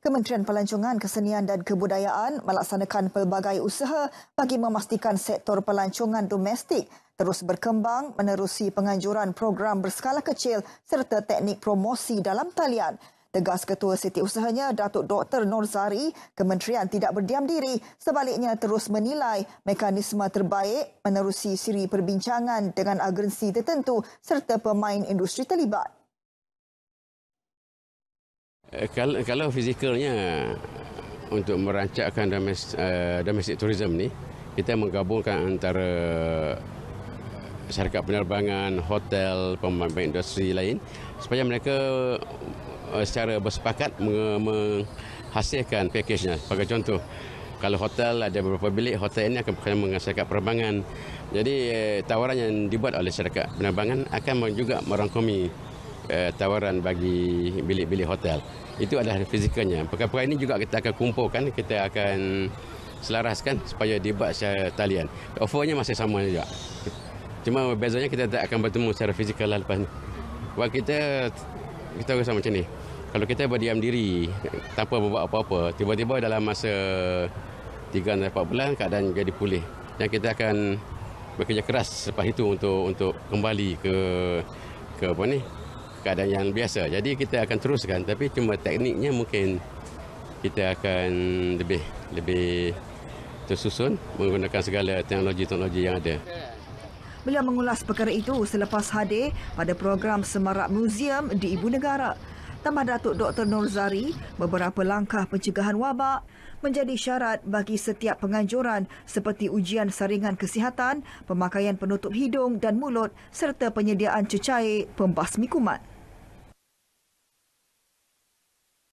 Kementerian Pelancongan Kesenian dan Kebudayaan melaksanakan pelbagai usaha bagi memastikan sektor pelancongan domestik terus berkembang menerusi penganjuran program berskala kecil serta teknik promosi dalam talian. Tegas Ketua Siti Usahanya, Datuk Dr. Norzari, Kementerian tidak berdiam diri, sebaliknya terus menilai mekanisme terbaik menerusi siri perbincangan dengan agensi tertentu serta pemain industri terlibat. Eh, kalau, kalau fizikalnya eh, untuk merancakkan domestik, uh, eh, domestik tourism ni, kita menggabungkan antara syarikat penerbangan, hotel, pemain industri lain supaya mereka uh, secara bersepakat menghasilkan pakejnya. Sebagai contoh, kalau hotel ada beberapa bilik, hotel ini akan berkaitan dengan syarikat penerbangan. Jadi uh, tawaran yang dibuat oleh syarikat penerbangan akan juga merangkumi uh, tawaran bagi bilik-bilik hotel. Itu adalah fizikalnya. Perkara-perkara ini juga kita akan kumpulkan, kita akan selaraskan supaya dibuat secara talian. Offernya masih sama juga. Cuma bezanya kita tak akan bertemu secara fizikal lah lepas ni. Sebab kita, kita rasa macam ni. Kalau kita berdiam diri tanpa membuat apa-apa, tiba-tiba dalam masa 3 atau 4 bulan keadaan jadi pulih. Dan kita akan bekerja keras selepas itu untuk untuk kembali ke ke apa ni keadaan yang biasa. Jadi kita akan teruskan tapi cuma tekniknya mungkin kita akan lebih lebih tersusun menggunakan segala teknologi-teknologi yang ada. Beliau mengulas perkara itu selepas hadir pada program Semarak Museum di Ibu Negara. Tambah Datuk Dr. Nurzari, beberapa langkah pencegahan wabak menjadi syarat bagi setiap penganjuran seperti ujian saringan kesihatan, pemakaian penutup hidung dan mulut serta penyediaan cecair pembasmi kuman.